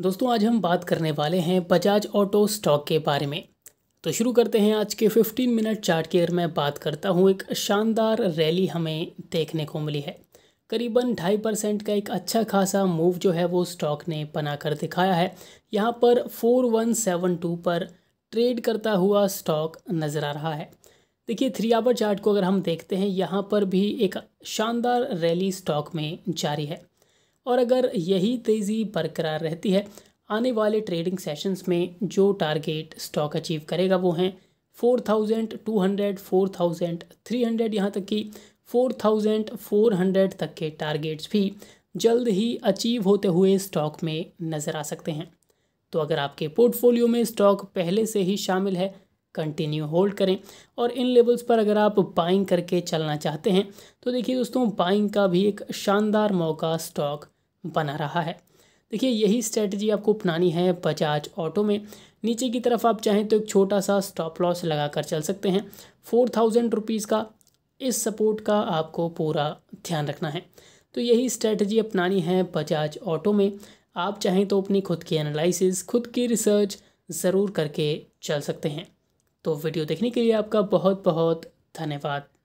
दोस्तों आज हम बात करने वाले हैं बजाज ऑटो स्टॉक के बारे में तो शुरू करते हैं आज के 15 मिनट चार्ट केयर में बात करता हूँ एक शानदार रैली हमें देखने को मिली है करीबन ढाई परसेंट का एक अच्छा खासा मूव जो है वो स्टॉक ने बना कर दिखाया है यहाँ पर 4172 पर ट्रेड करता हुआ स्टॉक नज़र आ रहा है देखिए थ्री आवर चार्ट को अगर हम देखते हैं यहाँ पर भी एक शानदार रैली स्टॉक में जारी है और अगर यही तेज़ी बरकरार रहती है आने वाले ट्रेडिंग सेशंस में जो टारगेट स्टॉक अचीव करेगा वो हैं four thousand two hundred four thousand three hundred यहाँ तक कि फोर थाउजेंड फोर हंड्रेड तक के टारगेट्स भी जल्द ही अचीव होते हुए स्टॉक में नज़र आ सकते हैं तो अगर आपके पोर्टफोलियो में स्टॉक पहले से ही शामिल है कंटिन्यू होल्ड करें और इन लेवल्स पर अगर आप बाइंग करके चलना चाहते हैं तो देखिए दोस्तों बाइंग का भी एक शानदार मौका स्टॉक बना रहा है देखिए यही स्ट्रेटजी आपको अपनानी है बजाज ऑटो में नीचे की तरफ आप चाहें तो एक छोटा सा स्टॉप लॉस लगा कर चल सकते हैं फोर थाउजेंड रुपीज़ का इस सपोर्ट का आपको पूरा ध्यान रखना है तो यही स्ट्रेटजी अपनानी है बजाज ऑटो में आप चाहें तो अपनी खुद की एनालिसिस खुद की रिसर्च ज़रूर करके चल सकते हैं तो वीडियो देखने के लिए आपका बहुत बहुत धन्यवाद